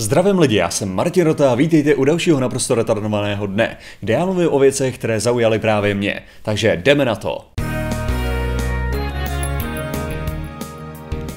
Zdravím lidi, já jsem Martin Rota a vítejte u dalšího naprosto retardovaného dne, kde já mluvím o věcech, které zaujaly právě mě. Takže jdeme na to.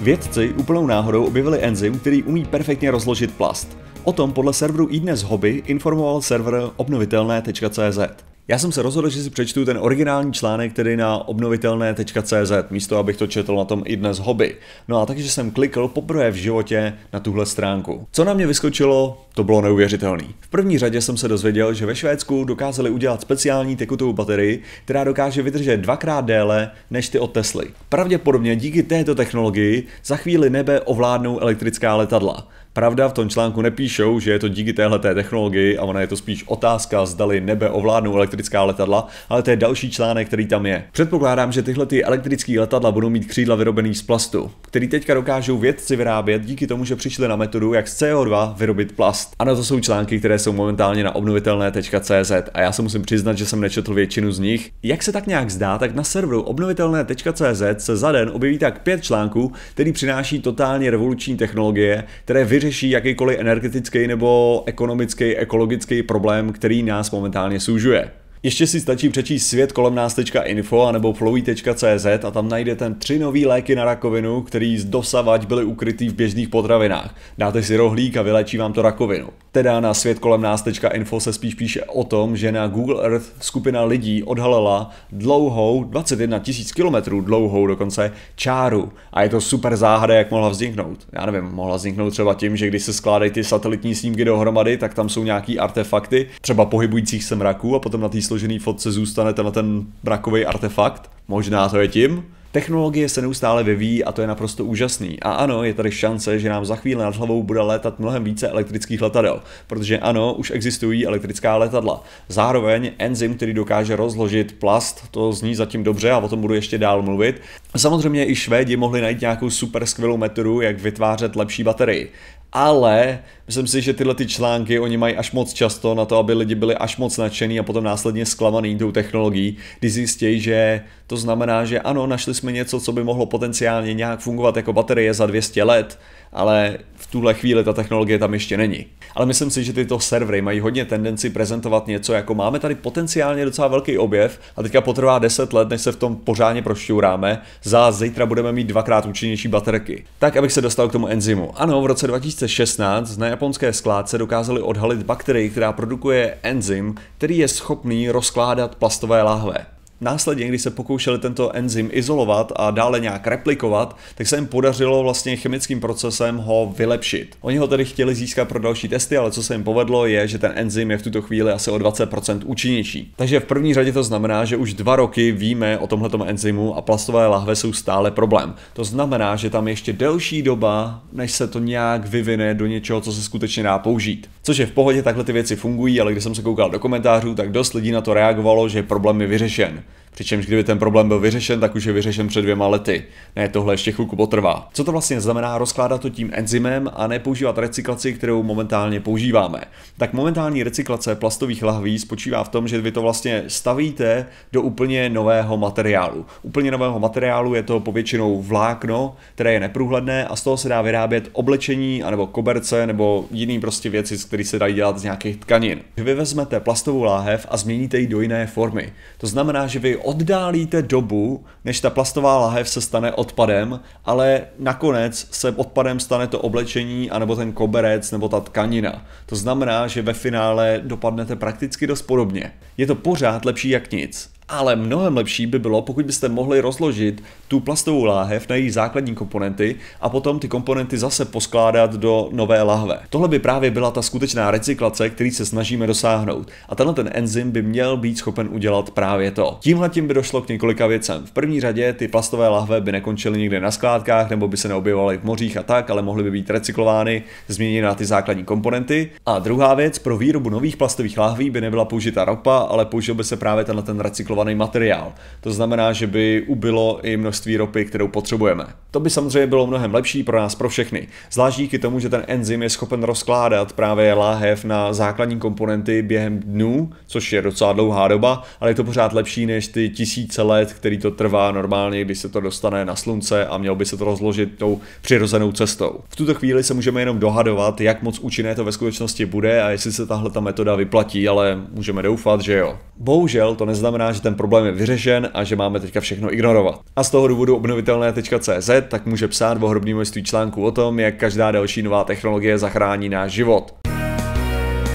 Vědci úplnou náhodou objevili enzym, který umí perfektně rozložit plast. O tom podle serveru iDnes Hobby informoval server obnovitelné.cz. Já jsem se rozhodl, že si přečtu ten originální článek tedy na obnovitelné.cz, místo abych to četl na tom i dnes hobby. No a takže jsem klikl poprvé v životě na tuhle stránku. Co na mě vyskočilo, to bylo neuvěřitelné. V první řadě jsem se dozvěděl, že ve Švédsku dokázali udělat speciální tekutou baterii, která dokáže vydržet dvakrát déle než ty od Tesly. Pravděpodobně díky této technologii za chvíli nebe ovládnou elektrická letadla. Pravda, v tom článku nepíšou, že je to díky téhle technologii a ona je to spíš otázka, zdali nebe ovládnou elektrická letadla, ale to je další článek, který tam je. Předpokládám, že tyhle ty elektrické letadla budou mít křídla vyrobený z plastu, který teďka dokážou vědci vyrábět díky tomu, že přišli na metodu, jak z CO2 vyrobit plast. A na to jsou články, které jsou momentálně na obnovitelné.cz a já se musím přiznat, že jsem nečetl většinu z nich. Jak se tak nějak zdá, tak na serveru obnovitelné.cz se za den objeví tak pět článků, který přináší totálně revoluční technologie, které vyř vyřeší jakýkoliv energetický nebo ekonomický, ekologický problém, který nás momentálně sužuje. Ještě si stačí přečíst svět kolem nás.info nebo flowy.cz a tam najdete tři nové léky na rakovinu, který z dosavať byly ukrytý v běžných potravinách. Dáte si rohlík a vylečí vám to rakovinu. Teda na svět kolem nás.info se spíš píše o tom, že na Google Earth skupina lidí odhalila dlouhou, 21 tisíc kilometrů dlouhou dokonce, čáru. A je to super záhada, jak mohla vzniknout. Já nevím, mohla vzniknout třeba tím, že když se skládají ty satelitní snímky dohromady, tak tam jsou nějaký artefakty, třeba pohybujících se mraků a potom na té složené fotce zůstane na ten mrakový artefakt. Možná to je tím. Technologie se neustále vyvíjí a to je naprosto úžasný. A ano, je tady šance, že nám za chvíli nad hlavou bude létat mnohem více elektrických letadel, protože ano, už existují elektrická letadla. Zároveň enzym, který dokáže rozložit plast, to zní zatím dobře a o tom budu ještě dál mluvit. Samozřejmě i Švédi mohli najít nějakou super skvělou metodu, jak vytvářet lepší baterii ale myslím si, že tyhle ty články oni mají až moc často na to, aby lidi byli až moc nadšený a potom následně zklamaný tou technologií, kdy zjistí, že to znamená, že ano, našli jsme něco, co by mohlo potenciálně nějak fungovat jako baterie za 200 let, ale tuhle chvíli ta technologie tam ještě není. Ale myslím si, že tyto servery mají hodně tendenci prezentovat něco jako máme tady potenciálně docela velký objev a teďka potrvá 10 let, než se v tom pořádně prošťouráme, za zítra budeme mít dvakrát účinnější baterky. Tak, abych se dostal k tomu enzymu. Ano, v roce 2016 na japonské skládce dokázali odhalit bakterii, která produkuje enzym, který je schopný rozkládat plastové láhve. Následně, když se pokoušeli tento enzym izolovat a dále nějak replikovat, tak se jim podařilo vlastně chemickým procesem ho vylepšit. Oni ho tedy chtěli získat pro další testy, ale co se jim povedlo je, že ten enzym je v tuto chvíli asi o 20% účinnější. Takže v první řadě to znamená, že už dva roky víme o tomhle enzymu a plastové lahve jsou stále problém. To znamená, že tam ještě delší doba, než se to nějak vyvine do něčeho, co se skutečně dá použít. Což je v pohodě, takhle ty věci fungují, ale když jsem se koukal do komentářů, tak dost lidí na to reagovalo, že problém je vyřešen. Přičemž kdyby ten problém byl vyřešen, tak už je vyřešen před dvěma lety. Ne, tohle ještě chvilku potrvá. Co to vlastně znamená rozkládat to tím enzymem a nepoužívat recyklaci, kterou momentálně používáme? Tak momentální recyklace plastových lahví spočívá v tom, že vy to vlastně stavíte do úplně nového materiálu. Úplně nového materiálu je to povětšinou vlákno, které je neprůhledné a z toho se dá vyrábět oblečení anebo koberce nebo jiný prostě věci, z které se dají dělat z nějakých tkanin. Vy vezmete plastovou láhev a změníte ji do jiné formy. To znamená, že vy oddálíte dobu, než ta plastová lahev se stane odpadem, ale nakonec se odpadem stane to oblečení, anebo ten koberec, nebo ta tkanina. To znamená, že ve finále dopadnete prakticky dost podobně. Je to pořád lepší jak nic ale mnohem lepší by bylo, pokud byste mohli rozložit tu plastovou láhev na její základní komponenty a potom ty komponenty zase poskládat do nové lahve. Tohle by právě byla ta skutečná recyklace, který se snažíme dosáhnout. A tenhle ten enzym by měl být schopen udělat právě to. Tímhle tím by došlo k několika věcem. V první řadě ty plastové lahve by nekončily nikde na skládkách nebo by se neobjevovaly v mořích a tak, ale mohly by být recyklovány, změněny na ty základní komponenty. A druhá věc, pro výrobu nových plastových lahví by nebyla použita ropa, ale použil by se právě tenhle ten recyklovaný recyklovaný materiál. To znamená, že by ubylo i množství ropy, kterou potřebujeme. To by samozřejmě bylo mnohem lepší pro nás, pro všechny. Zvlášť díky tomu, že ten enzym je schopen rozkládat právě láhev na základní komponenty během dnů, což je docela dlouhá doba, ale je to pořád lepší než ty tisíce let, který to trvá normálně, když se to dostane na slunce a mělo by se to rozložit tou přirozenou cestou. V tuto chvíli se můžeme jenom dohadovat, jak moc účinné to ve skutečnosti bude a jestli se tahle ta metoda vyplatí, ale můžeme doufat, že jo. Bohužel to neznamená, že ten problém je vyřešen a že máme teďka všechno ignorovat. A z toho důvodu obnovitelné.cz tak může psát v hrobním množství článků o tom, jak každá další nová technologie zachrání náš život.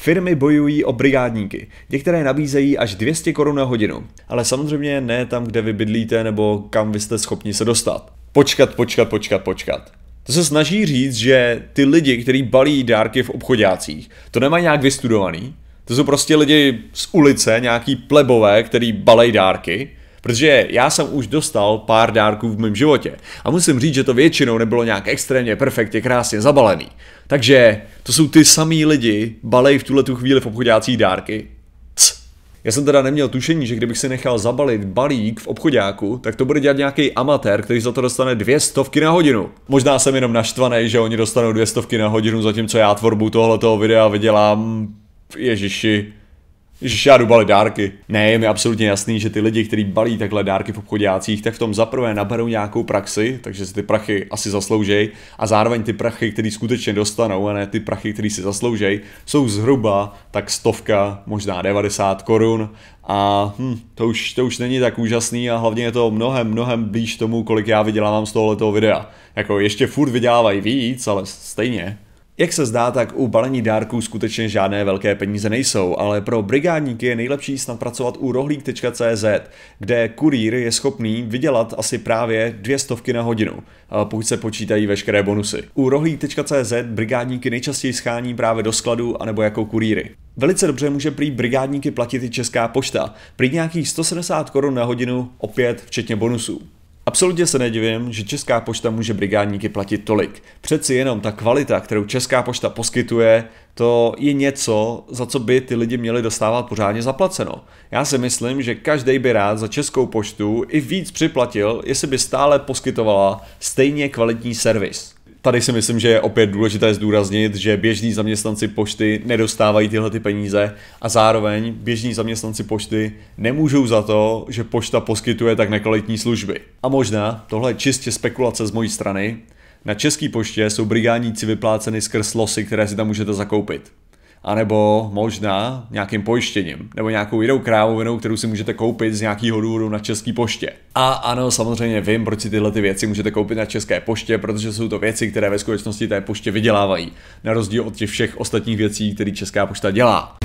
Firmy bojují o brigádníky. Některé nabízejí až 200 korun na hodinu, ale samozřejmě ne tam, kde vy bydlíte nebo kam vy jste schopni se dostat. Počkat, počkat, počkat, počkat. To se snaží říct, že ty lidi, kteří balí dárky v obchodácích, to nemají nějak vystudovaný, to jsou prostě lidi z ulice, nějaký plebové, který balej dárky. Protože já jsem už dostal pár dárků v mém životě a musím říct, že to většinou nebylo nějak extrémně perfektně krásně zabalený. Takže to jsou ty samý lidi, balej v tuhle tu chvíli v obchodácích dárky. Cs. Já jsem teda neměl tušení, že kdybych si nechal zabalit balík v obchodáku, tak to bude dělat nějaký amatér, který za to dostane dvě stovky na hodinu. Možná jsem jenom naštvaný, že oni dostanou dvě stovky na hodinu, zatímco já tvorbu tohoto videa vydělám Ježiši, Ježiš, já jdu balit dárky. Ne, je mi absolutně jasný, že ty lidi, kteří balí takhle dárky v obchodácích, tak v tom zaprvé naberou nějakou praxi, takže si ty prachy asi zasloužej a zároveň ty prachy, které skutečně dostanou a ne ty prachy, které si zasloužej, jsou zhruba tak stovka, možná 90 korun a hm, to, už, to už není tak úžasný a hlavně je to mnohem, mnohem blíž tomu, kolik já vydělávám z tohoto videa. Jako ještě furt vydělávají víc, ale stejně. Jak se zdá, tak u balení dárků skutečně žádné velké peníze nejsou, ale pro brigádníky je nejlepší snad pracovat u rohlík.cz, kde kurýr je schopný vydělat asi právě dvě stovky na hodinu, pokud se počítají veškeré bonusy. U rohlík.cz brigádníky nejčastěji schání právě do skladu anebo jako kurýry. Velice dobře může prý brigádníky platit i Česká pošta, prý nějakých 170 korun na hodinu, opět včetně bonusů. Absolutně se nedivím, že Česká pošta může brigádníky platit tolik. Přeci jenom ta kvalita, kterou Česká pošta poskytuje, to je něco, za co by ty lidi měli dostávat pořádně zaplaceno. Já si myslím, že každý by rád za Českou poštu i víc připlatil, jestli by stále poskytovala stejně kvalitní servis tady si myslím, že je opět důležité zdůraznit, že běžní zaměstnanci pošty nedostávají tyhle ty peníze a zároveň běžní zaměstnanci pošty nemůžou za to, že pošta poskytuje tak nekvalitní služby. A možná, tohle je čistě spekulace z mojí strany, na české poště jsou brigádníci vypláceny skrz losy, které si tam můžete zakoupit anebo možná nějakým pojištěním, nebo nějakou jinou krávovinou, kterou si můžete koupit z nějakého důvodu na české poště. A ano, samozřejmě vím, proč si tyhle ty věci můžete koupit na české poště, protože jsou to věci, které ve skutečnosti té poště vydělávají, na rozdíl od těch všech ostatních věcí, které česká pošta dělá.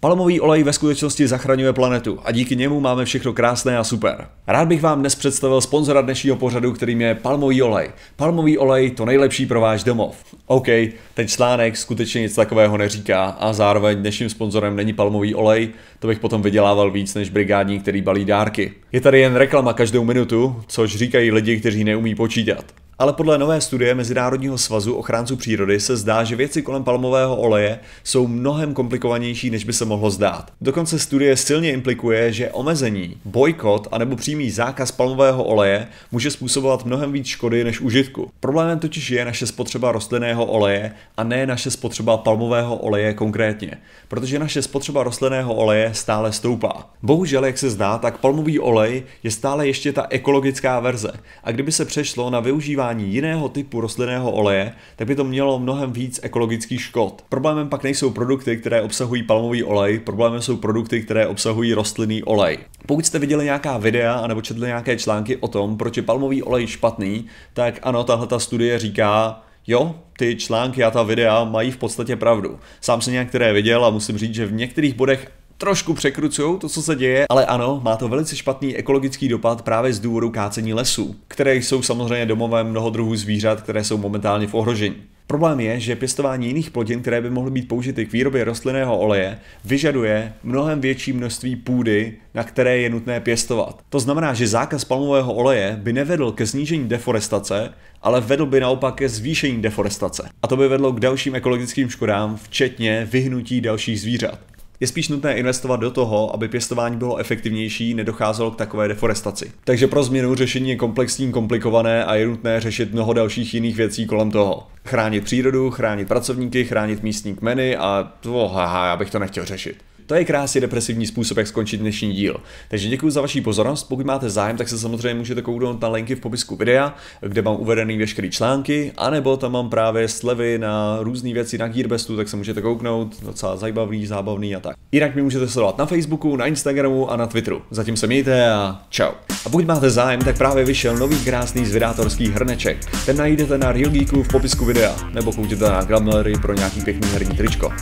Palmový olej ve skutečnosti zachraňuje planetu a díky němu máme všechno krásné a super. Rád bych vám dnes představil sponzora dnešního pořadu, kterým je palmový olej. Palmový olej to nejlepší pro váš domov. OK, ten článek skutečně nic takového neříká a zároveň dnešním sponzorem není palmový olej, to bych potom vydělával víc než brigádní, který balí dárky. Je tady jen reklama každou minutu, což říkají lidi, kteří neumí počítat. Ale podle nové studie Mezinárodního svazu ochránců přírody se zdá, že věci kolem palmového oleje jsou mnohem komplikovanější, než by se mohlo zdát. Dokonce studie silně implikuje, že omezení, bojkot nebo přímý zákaz palmového oleje může způsobovat mnohem víc škody než užitku. Problémem totiž je naše spotřeba rostlinného oleje a ne naše spotřeba palmového oleje konkrétně, protože naše spotřeba rostlinného oleje stále stoupá. Bohužel, jak se zdá, tak palmový olej je stále ještě ta ekologická verze a kdyby se přešlo na využívání používání jiného typu rostlinného oleje, tak by to mělo mnohem víc ekologických škod. Problémem pak nejsou produkty, které obsahují palmový olej, problémem jsou produkty, které obsahují rostlinný olej. Pokud jste viděli nějaká videa nebo četli nějaké články o tom, proč je palmový olej špatný, tak ano, tahle ta studie říká, jo, ty články a ta videa mají v podstatě pravdu. Sám jsem některé viděl a musím říct, že v některých bodech trošku překrucují to, co se děje, ale ano, má to velice špatný ekologický dopad právě z důvodu kácení lesů, které jsou samozřejmě domovem mnoho druhů zvířat, které jsou momentálně v ohrožení. Problém je, že pěstování jiných plodin, které by mohly být použity k výrobě rostlinného oleje, vyžaduje mnohem větší množství půdy, na které je nutné pěstovat. To znamená, že zákaz palmového oleje by nevedl ke snížení deforestace, ale vedl by naopak ke zvýšení deforestace. A to by vedlo k dalším ekologickým škodám, včetně vyhnutí dalších zvířat. Je spíš nutné investovat do toho, aby pěstování bylo efektivnější, nedocházelo k takové deforestaci. Takže pro změnu řešení je komplexní, komplikované a je nutné řešit mnoho dalších jiných věcí kolem toho. Chránit přírodu, chránit pracovníky, chránit místní kmeny a oh, aha, já bych to nechtěl řešit. To je krásně depresivní způsob, jak skončit dnešní díl. Takže děkuji za vaši pozornost. Pokud máte zájem, tak se samozřejmě můžete kouknout na linky v popisku videa, kde mám uvedený veškeré články, anebo tam mám právě slevy na různé věci na Gearbestu, tak se můžete kouknout, docela zajímavý, zábavný a tak. Jinak mi můžete sledovat na Facebooku, na Instagramu a na Twitteru. Zatím se mějte a ciao. A pokud máte zájem, tak právě vyšel nový krásný zvědátorský hrneček. Ten najdete na Real Geeku v popisku videa, nebo koukněte na Glamlery pro nějaký pěkný herní tričko.